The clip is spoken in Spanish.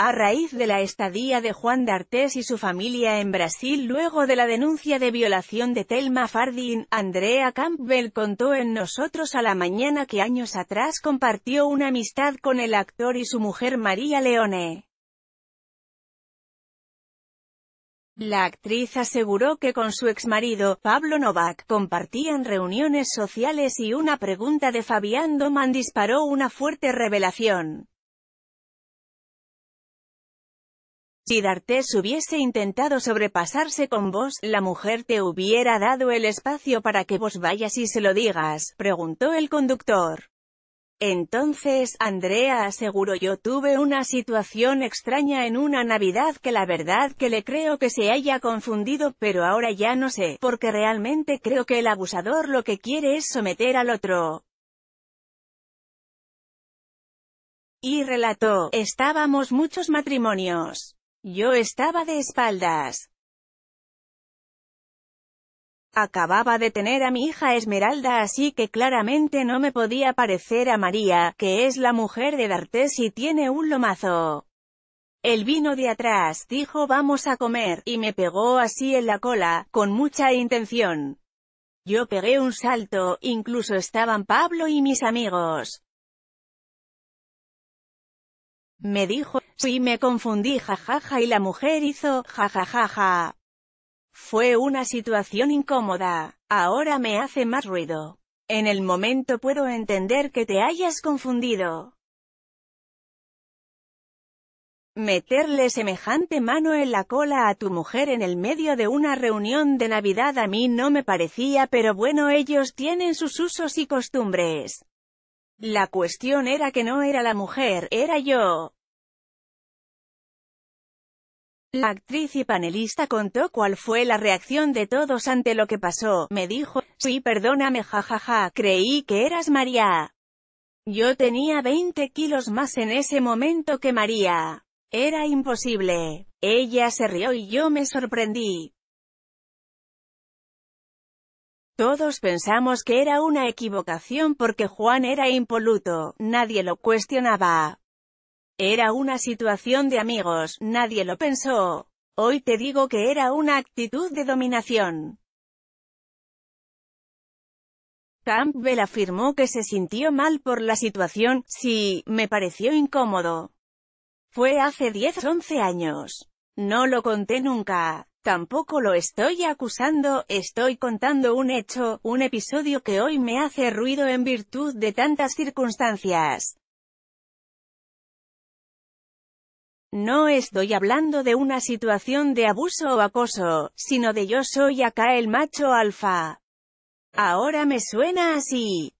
A raíz de la estadía de Juan de y su familia en Brasil luego de la denuncia de violación de Telma Fardin, Andrea Campbell contó en Nosotros a la Mañana que años atrás compartió una amistad con el actor y su mujer María Leone. La actriz aseguró que con su exmarido, Pablo Novak, compartían reuniones sociales y una pregunta de Fabián Doman disparó una fuerte revelación. Si D'Artes hubiese intentado sobrepasarse con vos, la mujer te hubiera dado el espacio para que vos vayas y se lo digas, preguntó el conductor. Entonces, Andrea aseguró yo tuve una situación extraña en una Navidad que la verdad que le creo que se haya confundido, pero ahora ya no sé, porque realmente creo que el abusador lo que quiere es someter al otro. Y relató, estábamos muchos matrimonios. Yo estaba de espaldas. Acababa de tener a mi hija Esmeralda así que claramente no me podía parecer a María, que es la mujer de D'Artés y tiene un lomazo. El vino de atrás, dijo vamos a comer, y me pegó así en la cola, con mucha intención. Yo pegué un salto, incluso estaban Pablo y mis amigos. Me dijo, Sí me confundí jajaja y la mujer hizo jajajaja. Fue una situación incómoda. Ahora me hace más ruido. En el momento puedo entender que te hayas confundido. Meterle semejante mano en la cola a tu mujer en el medio de una reunión de Navidad a mí no me parecía pero bueno ellos tienen sus usos y costumbres. La cuestión era que no era la mujer, era yo. La actriz y panelista contó cuál fue la reacción de todos ante lo que pasó. Me dijo, sí perdóname jajaja, creí que eras María. Yo tenía 20 kilos más en ese momento que María. Era imposible. Ella se rió y yo me sorprendí. Todos pensamos que era una equivocación porque Juan era impoluto, nadie lo cuestionaba. Era una situación de amigos, nadie lo pensó. Hoy te digo que era una actitud de dominación. Campbell afirmó que se sintió mal por la situación, sí, me pareció incómodo. Fue hace 10-11 años. No lo conté nunca. Tampoco lo estoy acusando, estoy contando un hecho, un episodio que hoy me hace ruido en virtud de tantas circunstancias. No estoy hablando de una situación de abuso o acoso, sino de yo soy acá el macho alfa. Ahora me suena así.